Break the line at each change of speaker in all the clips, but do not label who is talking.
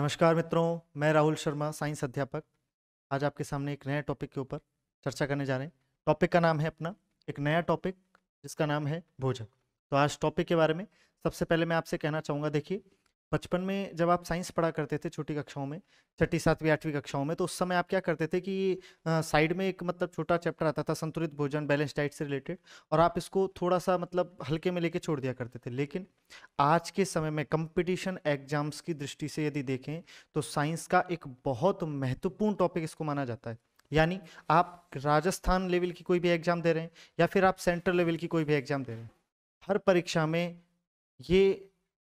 नमस्कार मित्रों मैं राहुल शर्मा साइंस अध्यापक आज आपके सामने एक नया टॉपिक के ऊपर चर्चा करने जा रहे हैं टॉपिक का नाम है अपना एक नया टॉपिक जिसका नाम है भोजन तो आज टॉपिक के बारे में सबसे पहले मैं आपसे कहना चाहूँगा देखिए बचपन में जब आप साइंस पढ़ा करते थे छोटी कक्षाओं में छठी सातवीं आठवीं कक्षाओं में तो उस समय आप क्या करते थे कि साइड में एक मतलब छोटा चैप्टर आता था संतुलित भोजन बैलेंस डाइट से रिलेटेड और आप इसको थोड़ा सा मतलब हल्के में लेके छोड़ दिया करते थे लेकिन आज के समय में कंपटीशन एग्जाम्स की दृष्टि से यदि देखें तो साइंस का एक बहुत महत्वपूर्ण टॉपिक इसको माना जाता है यानी आप राजस्थान लेवल की कोई भी एग्जाम दे रहे हैं या फिर आप सेंट्रल लेवल की कोई भी एग्जाम दे रहे हैं हर परीक्षा में ये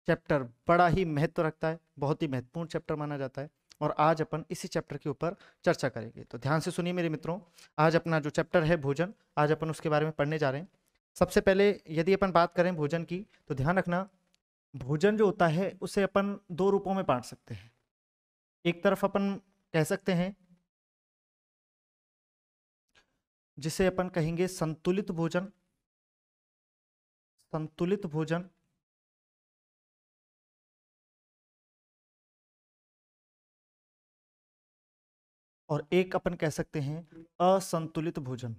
चैप्टर बड़ा ही महत्व रखता है बहुत ही महत्वपूर्ण चैप्टर माना जाता है और आज अपन इसी चैप्टर के ऊपर चर्चा करेंगे तो ध्यान से सुनिए मेरे मित्रों आज अपना जो चैप्टर है भोजन आज अपन उसके बारे में पढ़ने जा रहे हैं सबसे पहले यदि अपन बात करें भोजन की तो ध्यान रखना भोजन जो होता है उसे अपन दो रूपों में बांट सकते हैं एक तरफ अपन कह सकते हैं
जिसे अपन कहेंगे संतुलित भोजन संतुलित भोजन और एक अपन कह सकते हैं असंतुलित भोजन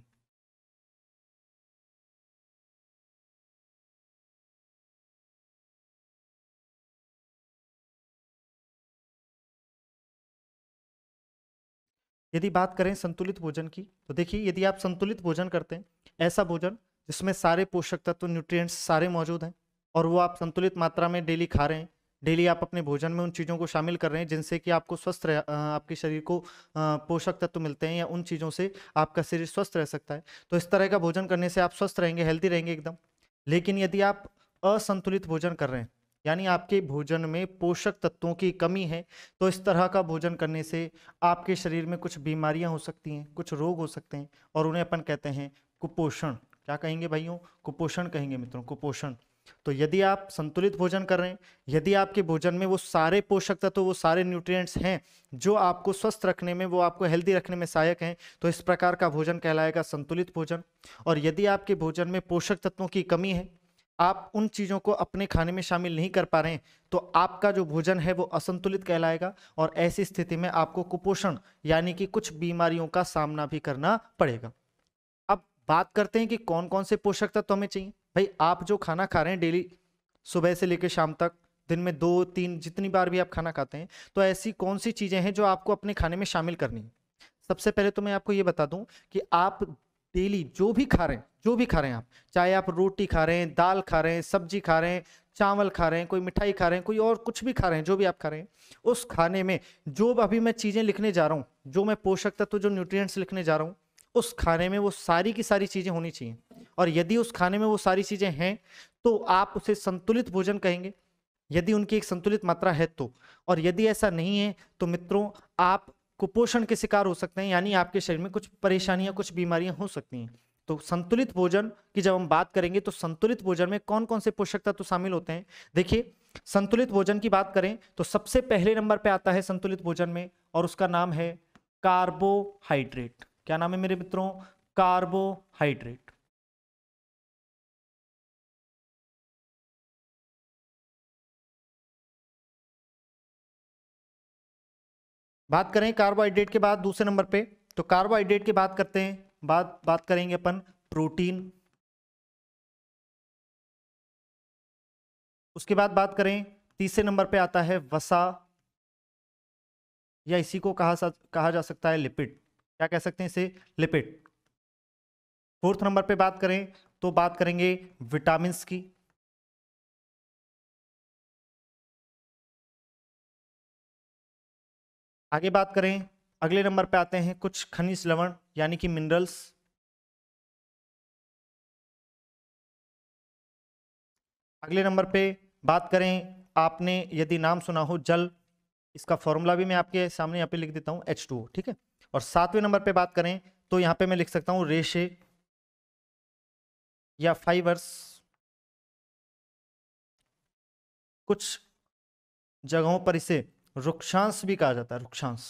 यदि बात करें संतुलित भोजन की तो देखिए यदि आप संतुलित भोजन करते हैं ऐसा भोजन जिसमें सारे पोषक तत्व न्यूट्रिएंट्स सारे मौजूद हैं और वो आप संतुलित मात्रा में डेली खा रहे हैं डेली आप अपने भोजन में उन चीज़ों को शामिल कर रहे हैं जिनसे कि आपको स्वस्थ रह आपके शरीर को पोषक तत्व मिलते हैं या उन चीज़ों से आपका शरीर स्वस्थ रह सकता है तो इस तरह का भोजन करने से आप स्वस्थ रहेंगे हेल्थी रहेंगे एकदम लेकिन यदि आप असंतुलित भोजन कर रहे हैं यानी आपके भोजन में पोषक तत्वों की कमी है तो इस तरह का भोजन करने से आपके शरीर में कुछ बीमारियाँ हो सकती हैं कुछ रोग हो सकते हैं और उन्हें अपन कहते हैं कुपोषण क्या कहेंगे भाइयों कुपोषण कहेंगे मित्रों कुपोषण तो यदि आप संतुलित भोजन कर रहे हैं यदि आपके भोजन में वो सारे पोषक तत्व तो वो सारे न्यूट्रिएंट्स हैं जो आपको स्वस्थ रखने में वो आपको हेल्दी रखने में सहायक हैं तो इस प्रकार का भोजन कहलाएगा संतुलित भोजन और यदि आपके भोजन में पोषक तत्वों की कमी है आप उन चीज़ों को अपने खाने में शामिल नहीं कर पा रहे हैं तो आपका जो भोजन है वो असंतुलित कहलाएगा और ऐसी स्थिति में आपको कुपोषण यानी कि कुछ बीमारियों का सामना भी करना पड़ेगा अब बात करते हैं कि कौन कौन से पोषक तत्व हमें चाहिए भाई आप जो खाना खा रहे हैं डेली सुबह से लेकर शाम तक दिन में दो तीन जितनी बार भी आप खाना खाते हैं तो ऐसी कौन सी चीज़ें हैं जो आपको अपने खाने में शामिल करनी है सबसे पहले तो मैं आपको ये बता दूं कि आप डेली जो भी खा रहे हैं जो भी खा रहे हैं आप चाहे आप रोटी खा रहे हैं दाल खा रहे हैं सब्जी खा रहे हैं चावल खा रहे हैं कोई मिठाई खा रहे हैं कोई और कुछ भी खा रहे हैं जो भी आप खा रहे हैं उस खाने में जो अभी मैं चीज़ें लिखने जा रहा हूँ जो मैं पोषक तत्व तो जो न्यूट्रियट्स लिखने जा रहा हूँ उस खाने में वो सारी की सारी चीज़ें होनी चाहिए और यदि उस खाने में वो सारी चीज़ें हैं तो आप उसे संतुलित भोजन कहेंगे यदि उनकी एक संतुलित मात्रा है तो और यदि ऐसा नहीं है तो मित्रों आप कुपोषण के शिकार हो सकते हैं यानी आपके शरीर में कुछ परेशानियां कुछ बीमारियां हो सकती हैं तो संतुलित भोजन की जब हम बात करेंगे तो संतुलित भोजन में कौन कौन से पोषक तत्व तो शामिल होते हैं देखिए संतुलित भोजन की बात करें तो सबसे पहले नंबर पर आता है संतुलित भोजन में और उसका नाम है कार्बोहाइड्रेट क्या नाम है मेरे मित्रों कार्बोहाइड्रेट बात करें कार्बोहाइड्रेट के बाद दूसरे नंबर पे तो कार्बोहाइड्रेट की बात करते हैं बात बात करेंगे अपन प्रोटीन उसके बाद बात करें तीसरे नंबर पे आता है वसा या इसी को कहा कहा जा सकता है लिपिड क्या कह सकते हैं इसे लिपिड फोर्थ नंबर पे बात करें तो बात करेंगे विटामिन की
आगे बात करें अगले नंबर पे आते हैं कुछ खनिज लवण यानी कि मिनरल्स
अगले नंबर पे बात करें आपने यदि नाम सुना हो जल इसका फॉर्मूला भी मैं आपके सामने यहाँ पे लिख देता हूँ एच टू ठीक है और सातवें नंबर पे बात करें तो यहां पे मैं लिख सकता हूं रेशे या फाइबर्स
कुछ जगहों पर इसे रुक्षांश भी कहा जाता है रुक्षांश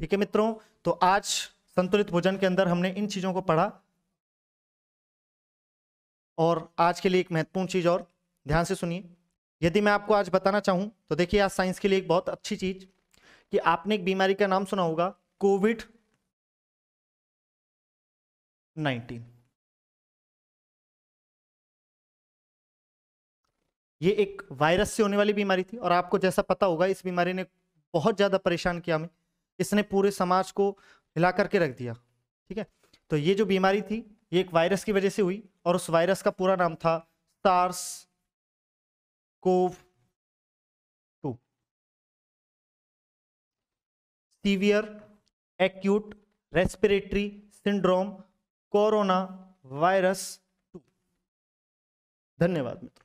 ठीक है मित्रों तो आज संतुलित भोजन के अंदर हमने
इन चीजों को पढ़ा और आज के लिए एक महत्वपूर्ण चीज और ध्यान से सुनिए यदि मैं आपको आज बताना चाहूँ तो देखिए आज साइंस के लिए एक बहुत अच्छी चीज कि आपने एक बीमारी का नाम सुना होगा कोविड नाइनटीन ये एक वायरस से होने वाली बीमारी थी और आपको जैसा पता होगा इस बीमारी ने बहुत ज़्यादा परेशान किया हमें इसने पूरे समाज को हिला करके रख दिया ठीक है तो ये जो बीमारी थी ये एक वायरस की वजह से हुई और उस वायरस का पूरा नाम था SARS cov 2 severe acute respiratory syndrome corona virus 2 धन्यवाद
मित्रों